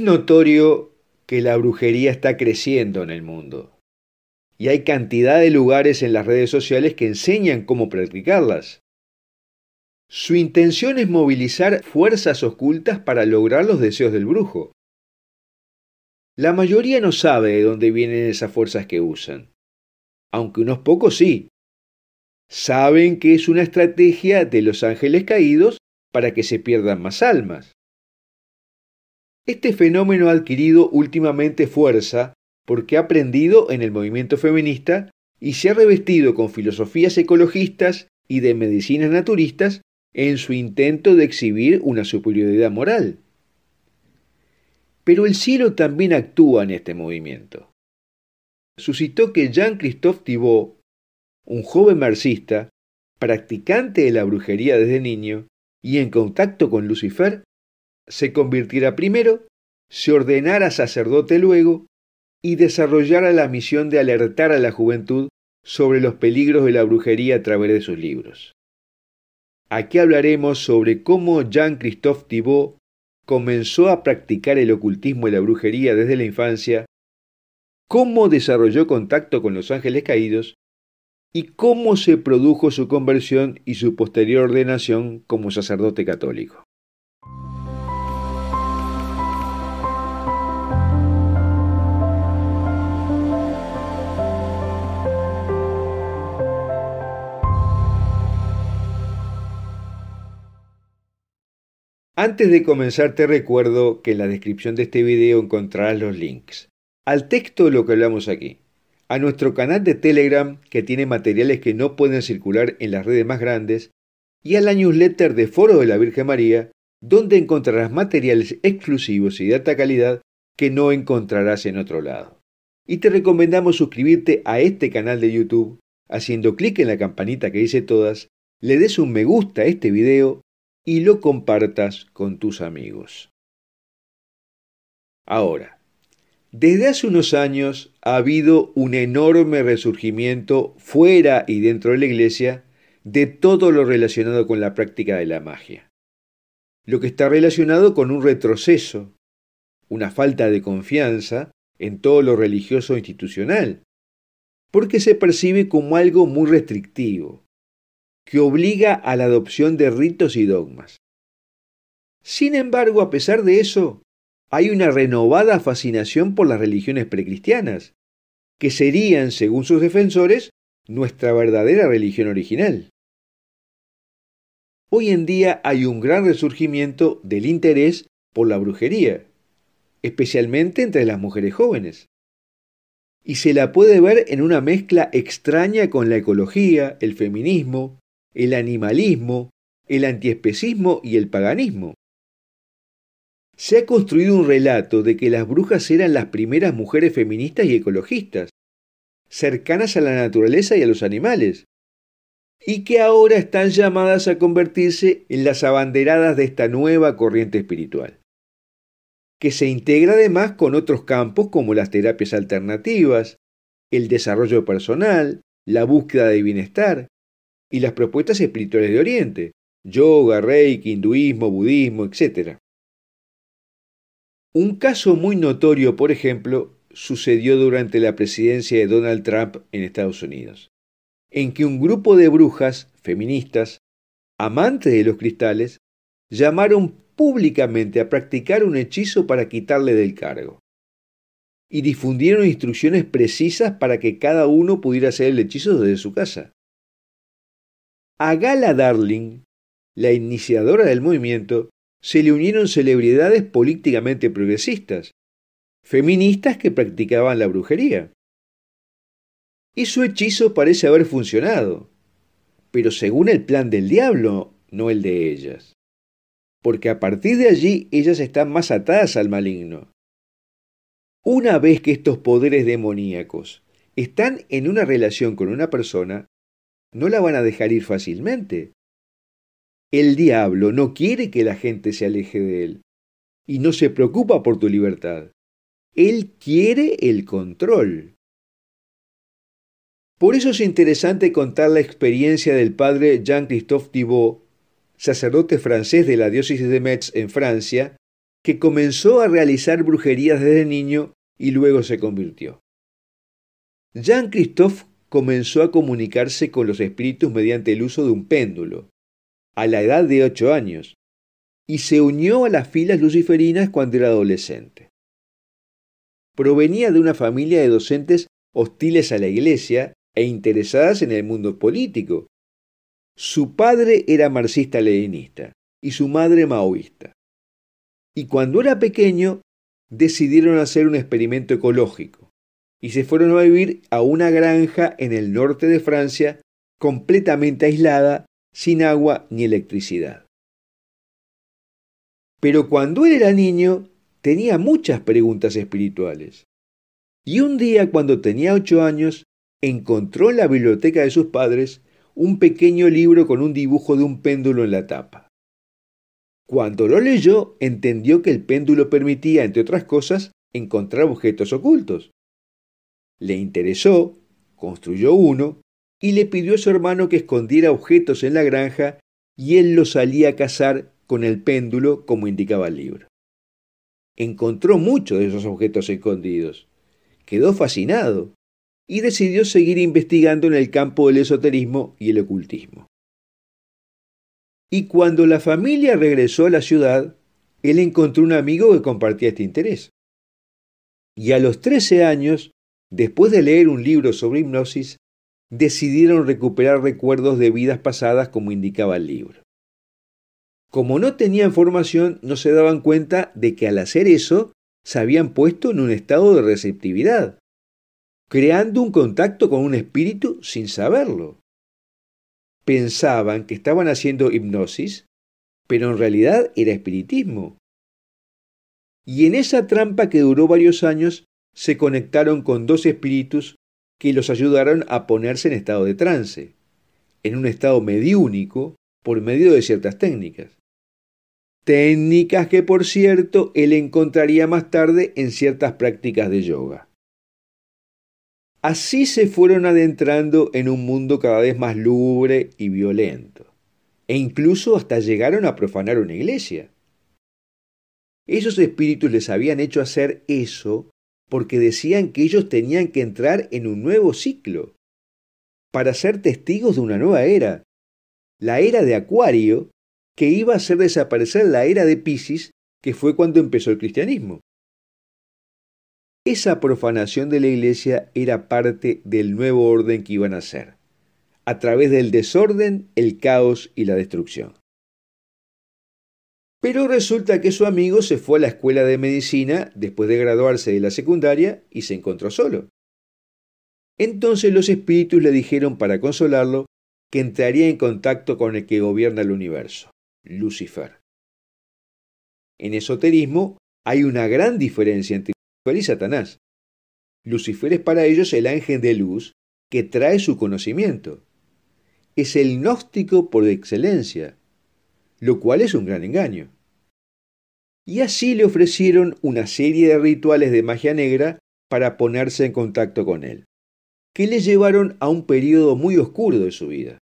notorio que la brujería está creciendo en el mundo. Y hay cantidad de lugares en las redes sociales que enseñan cómo practicarlas. Su intención es movilizar fuerzas ocultas para lograr los deseos del brujo. La mayoría no sabe de dónde vienen esas fuerzas que usan, aunque unos pocos sí. Saben que es una estrategia de los ángeles caídos para que se pierdan más almas. Este fenómeno ha adquirido últimamente fuerza porque ha aprendido en el movimiento feminista y se ha revestido con filosofías ecologistas y de medicinas naturistas en su intento de exhibir una superioridad moral. Pero el cielo también actúa en este movimiento. Suscitó que Jean-Christophe Thibault, un joven marxista, practicante de la brujería desde niño y en contacto con Lucifer, se convirtiera primero, se ordenara sacerdote luego y desarrollara la misión de alertar a la juventud sobre los peligros de la brujería a través de sus libros. Aquí hablaremos sobre cómo Jean-Christophe Thibault comenzó a practicar el ocultismo y la brujería desde la infancia, cómo desarrolló contacto con los ángeles caídos y cómo se produjo su conversión y su posterior ordenación como sacerdote católico. Antes de comenzar te recuerdo que en la descripción de este video encontrarás los links al texto de lo que hablamos aquí, a nuestro canal de Telegram que tiene materiales que no pueden circular en las redes más grandes y a la newsletter de Foro de la Virgen María donde encontrarás materiales exclusivos y de alta calidad que no encontrarás en otro lado. Y te recomendamos suscribirte a este canal de YouTube haciendo clic en la campanita que dice todas, le des un me gusta a este video y lo compartas con tus amigos. Ahora, desde hace unos años ha habido un enorme resurgimiento fuera y dentro de la iglesia de todo lo relacionado con la práctica de la magia. Lo que está relacionado con un retroceso, una falta de confianza en todo lo religioso institucional, porque se percibe como algo muy restrictivo, que obliga a la adopción de ritos y dogmas. Sin embargo, a pesar de eso, hay una renovada fascinación por las religiones precristianas, que serían, según sus defensores, nuestra verdadera religión original. Hoy en día hay un gran resurgimiento del interés por la brujería, especialmente entre las mujeres jóvenes. Y se la puede ver en una mezcla extraña con la ecología, el feminismo, el animalismo, el antiespecismo y el paganismo. Se ha construido un relato de que las brujas eran las primeras mujeres feministas y ecologistas, cercanas a la naturaleza y a los animales, y que ahora están llamadas a convertirse en las abanderadas de esta nueva corriente espiritual, que se integra además con otros campos como las terapias alternativas, el desarrollo personal, la búsqueda de bienestar, y las propuestas espirituales de Oriente, yoga, reiki, hinduismo, budismo, etc. Un caso muy notorio, por ejemplo, sucedió durante la presidencia de Donald Trump en Estados Unidos, en que un grupo de brujas feministas, amantes de los cristales, llamaron públicamente a practicar un hechizo para quitarle del cargo y difundieron instrucciones precisas para que cada uno pudiera hacer el hechizo desde su casa. A Gala Darling, la iniciadora del movimiento, se le unieron celebridades políticamente progresistas, feministas que practicaban la brujería. Y su hechizo parece haber funcionado, pero según el plan del diablo, no el de ellas. Porque a partir de allí ellas están más atadas al maligno. Una vez que estos poderes demoníacos están en una relación con una persona, no la van a dejar ir fácilmente. El diablo no quiere que la gente se aleje de él y no se preocupa por tu libertad. Él quiere el control. Por eso es interesante contar la experiencia del padre Jean-Christophe Thibault, sacerdote francés de la diócesis de Metz en Francia, que comenzó a realizar brujerías desde niño y luego se convirtió. Jean-Christophe comenzó a comunicarse con los espíritus mediante el uso de un péndulo, a la edad de ocho años, y se unió a las filas luciferinas cuando era adolescente. Provenía de una familia de docentes hostiles a la Iglesia e interesadas en el mundo político. Su padre era marxista-leninista y su madre maoísta. Y cuando era pequeño, decidieron hacer un experimento ecológico y se fueron a vivir a una granja en el norte de Francia, completamente aislada, sin agua ni electricidad. Pero cuando él era niño, tenía muchas preguntas espirituales. Y un día, cuando tenía ocho años, encontró en la biblioteca de sus padres un pequeño libro con un dibujo de un péndulo en la tapa. Cuando lo leyó, entendió que el péndulo permitía, entre otras cosas, encontrar objetos ocultos. Le interesó, construyó uno y le pidió a su hermano que escondiera objetos en la granja y él los salía a cazar con el péndulo como indicaba el libro. Encontró muchos de esos objetos escondidos, quedó fascinado y decidió seguir investigando en el campo del esoterismo y el ocultismo. Y cuando la familia regresó a la ciudad, él encontró un amigo que compartía este interés. Y a los trece años Después de leer un libro sobre hipnosis, decidieron recuperar recuerdos de vidas pasadas como indicaba el libro. Como no tenían formación, no se daban cuenta de que al hacer eso se habían puesto en un estado de receptividad, creando un contacto con un espíritu sin saberlo. Pensaban que estaban haciendo hipnosis, pero en realidad era espiritismo. Y en esa trampa que duró varios años se conectaron con dos espíritus que los ayudaron a ponerse en estado de trance, en un estado mediúnico por medio de ciertas técnicas. Técnicas que, por cierto, él encontraría más tarde en ciertas prácticas de yoga. Así se fueron adentrando en un mundo cada vez más lúgubre y violento, e incluso hasta llegaron a profanar una iglesia. Esos espíritus les habían hecho hacer eso porque decían que ellos tenían que entrar en un nuevo ciclo, para ser testigos de una nueva era, la era de Acuario, que iba a hacer desaparecer la era de Pisces, que fue cuando empezó el cristianismo. Esa profanación de la iglesia era parte del nuevo orden que iban a hacer, a través del desorden, el caos y la destrucción. Pero resulta que su amigo se fue a la escuela de medicina después de graduarse de la secundaria y se encontró solo. Entonces los espíritus le dijeron para consolarlo que entraría en contacto con el que gobierna el universo, Lucifer. En esoterismo hay una gran diferencia entre Lucifer y Satanás. Lucifer es para ellos el ángel de luz que trae su conocimiento. Es el gnóstico por excelencia, lo cual es un gran engaño y así le ofrecieron una serie de rituales de magia negra para ponerse en contacto con él, que le llevaron a un periodo muy oscuro de su vida,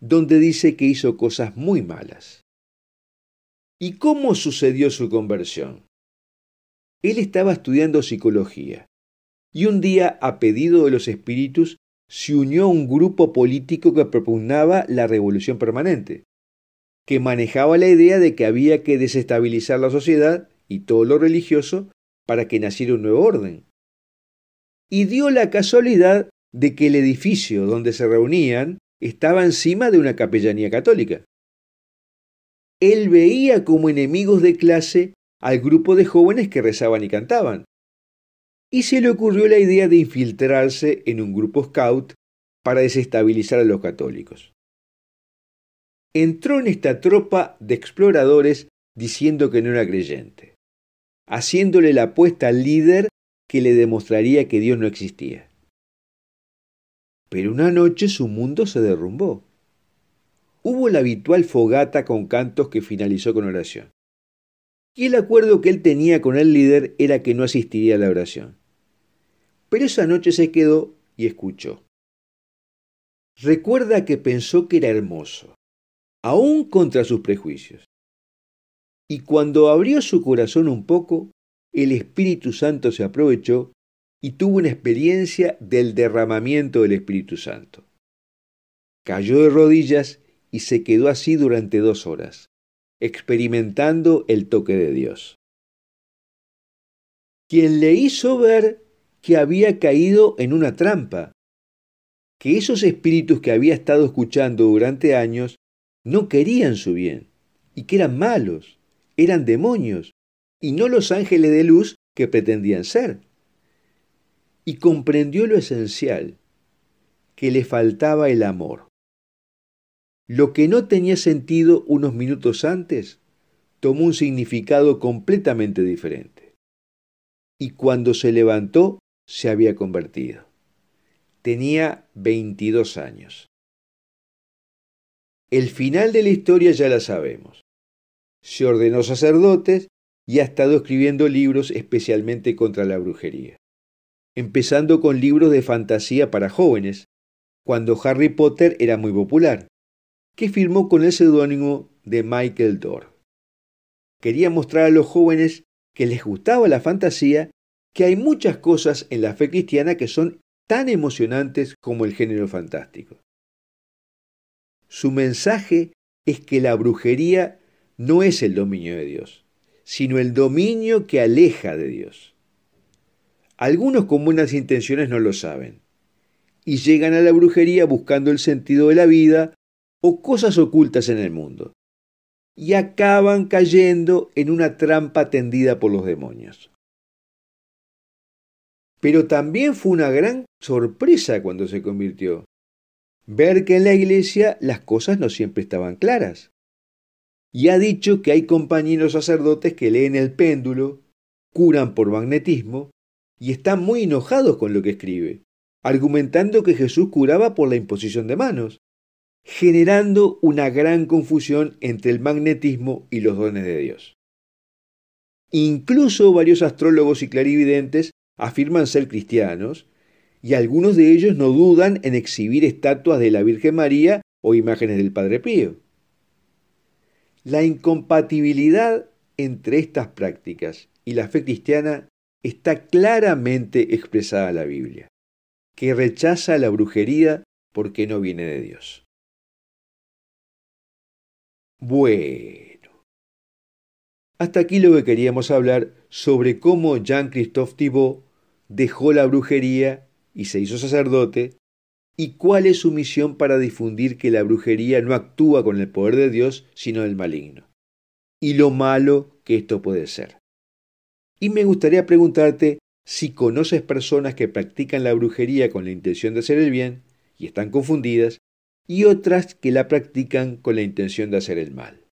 donde dice que hizo cosas muy malas. ¿Y cómo sucedió su conversión? Él estaba estudiando psicología y un día, a pedido de los espíritus, se unió a un grupo político que propugnaba la revolución permanente que manejaba la idea de que había que desestabilizar la sociedad y todo lo religioso para que naciera un nuevo orden. Y dio la casualidad de que el edificio donde se reunían estaba encima de una capellanía católica. Él veía como enemigos de clase al grupo de jóvenes que rezaban y cantaban. Y se le ocurrió la idea de infiltrarse en un grupo scout para desestabilizar a los católicos entró en esta tropa de exploradores diciendo que no era creyente, haciéndole la apuesta al líder que le demostraría que Dios no existía. Pero una noche su mundo se derrumbó. Hubo la habitual fogata con cantos que finalizó con oración. Y el acuerdo que él tenía con el líder era que no asistiría a la oración. Pero esa noche se quedó y escuchó. Recuerda que pensó que era hermoso aún contra sus prejuicios. Y cuando abrió su corazón un poco, el Espíritu Santo se aprovechó y tuvo una experiencia del derramamiento del Espíritu Santo. Cayó de rodillas y se quedó así durante dos horas, experimentando el toque de Dios. Quien le hizo ver que había caído en una trampa, que esos espíritus que había estado escuchando durante años no querían su bien, y que eran malos, eran demonios, y no los ángeles de luz que pretendían ser. Y comprendió lo esencial, que le faltaba el amor. Lo que no tenía sentido unos minutos antes tomó un significado completamente diferente. Y cuando se levantó, se había convertido. Tenía 22 años. El final de la historia ya la sabemos. Se ordenó sacerdotes y ha estado escribiendo libros especialmente contra la brujería. Empezando con libros de fantasía para jóvenes, cuando Harry Potter era muy popular, que firmó con el seudónimo de Michael Dorr. Quería mostrar a los jóvenes que les gustaba la fantasía, que hay muchas cosas en la fe cristiana que son tan emocionantes como el género fantástico. Su mensaje es que la brujería no es el dominio de Dios, sino el dominio que aleja de Dios. Algunos con buenas intenciones no lo saben y llegan a la brujería buscando el sentido de la vida o cosas ocultas en el mundo y acaban cayendo en una trampa tendida por los demonios. Pero también fue una gran sorpresa cuando se convirtió, ver que en la iglesia las cosas no siempre estaban claras. Y ha dicho que hay compañeros sacerdotes que leen el péndulo, curan por magnetismo, y están muy enojados con lo que escribe, argumentando que Jesús curaba por la imposición de manos, generando una gran confusión entre el magnetismo y los dones de Dios. Incluso varios astrólogos y clarividentes afirman ser cristianos y algunos de ellos no dudan en exhibir estatuas de la Virgen María o imágenes del Padre Pío. La incompatibilidad entre estas prácticas y la fe cristiana está claramente expresada en la Biblia, que rechaza la brujería porque no viene de Dios. Bueno, hasta aquí lo que queríamos hablar sobre cómo Jean-Christophe Thibault dejó la brujería y se hizo sacerdote, y cuál es su misión para difundir que la brujería no actúa con el poder de Dios, sino del maligno, y lo malo que esto puede ser. Y me gustaría preguntarte si conoces personas que practican la brujería con la intención de hacer el bien, y están confundidas, y otras que la practican con la intención de hacer el mal.